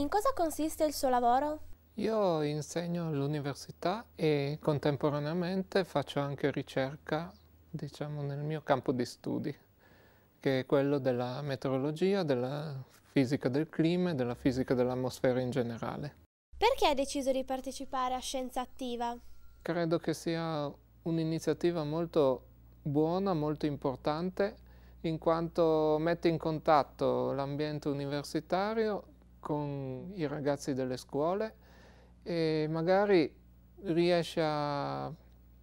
In cosa consiste il suo lavoro? Io insegno all'università e contemporaneamente faccio anche ricerca, diciamo, nel mio campo di studi, che è quello della meteorologia, della fisica del clima e della fisica dell'atmosfera in generale. Perché hai deciso di partecipare a Scienza Attiva? Credo che sia un'iniziativa molto buona, molto importante, in quanto mette in contatto l'ambiente universitario con i ragazzi delle scuole e magari riesce a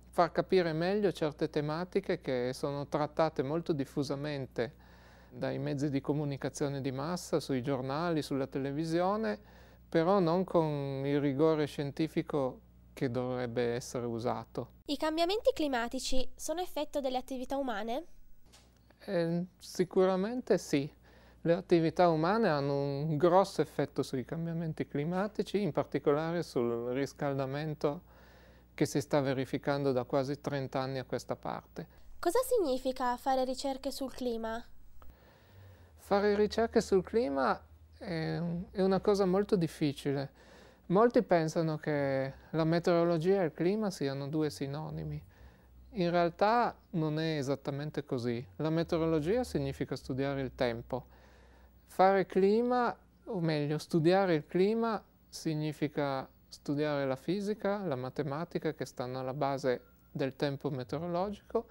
far capire meglio certe tematiche che sono trattate molto diffusamente dai mezzi di comunicazione di massa, sui giornali, sulla televisione, però non con il rigore scientifico che dovrebbe essere usato. I cambiamenti climatici sono effetto delle attività umane? Eh, sicuramente sì le attività umane hanno un grosso effetto sui cambiamenti climatici, in particolare sul riscaldamento che si sta verificando da quasi 30 anni a questa parte. Cosa significa fare ricerche sul clima? Fare ricerche sul clima è, è una cosa molto difficile. Molti pensano che la meteorologia e il clima siano due sinonimi. In realtà non è esattamente così. La meteorologia significa studiare il tempo, Fare clima, o meglio, studiare il clima significa studiare la fisica, la matematica che stanno alla base del tempo meteorologico,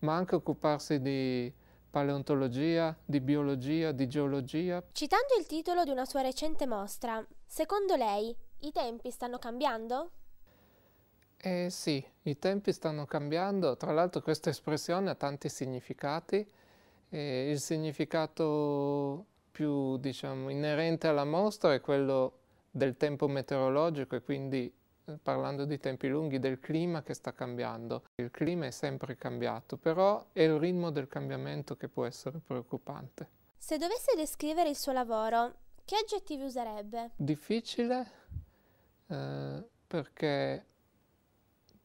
ma anche occuparsi di paleontologia, di biologia, di geologia. Citando il titolo di una sua recente mostra, secondo lei i tempi stanno cambiando? Eh sì, i tempi stanno cambiando, tra l'altro questa espressione ha tanti significati. Eh, il significato più diciamo, inerente alla mostra è quello del tempo meteorologico e quindi eh, parlando di tempi lunghi, del clima che sta cambiando. Il clima è sempre cambiato, però è il ritmo del cambiamento che può essere preoccupante. Se dovesse descrivere il suo lavoro, che aggettivi userebbe? Difficile, eh, perché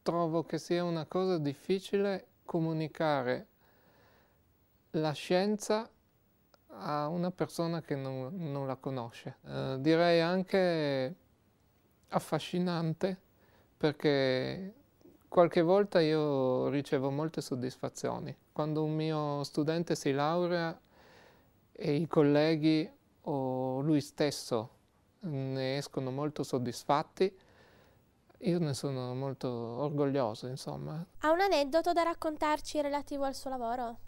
trovo che sia una cosa difficile comunicare la scienza a una persona che non, non la conosce. Eh, direi anche affascinante perché qualche volta io ricevo molte soddisfazioni. Quando un mio studente si laurea e i colleghi o lui stesso ne escono molto soddisfatti, io ne sono molto orgoglioso, insomma. Ha un aneddoto da raccontarci relativo al suo lavoro?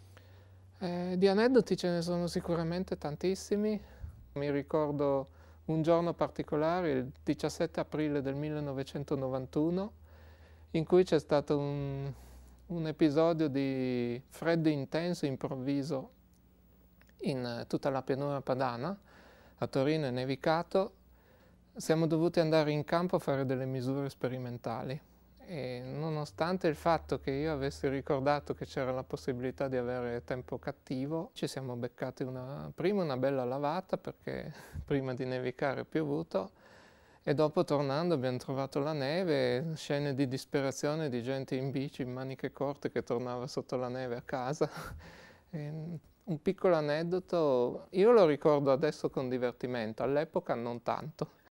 Eh, di aneddoti ce ne sono sicuramente tantissimi. Mi ricordo un giorno particolare, il 17 aprile del 1991, in cui c'è stato un, un episodio di freddo intenso improvviso in tutta la pianura padana, a Torino è nevicato, siamo dovuti andare in campo a fare delle misure sperimentali e nonostante il fatto che io avessi ricordato che c'era la possibilità di avere tempo cattivo, ci siamo beccati una, prima una bella lavata perché prima di nevicare è piovuto e dopo tornando abbiamo trovato la neve, scene di disperazione di gente in bici, in maniche corte che tornava sotto la neve a casa. E un piccolo aneddoto, io lo ricordo adesso con divertimento, all'epoca non tanto.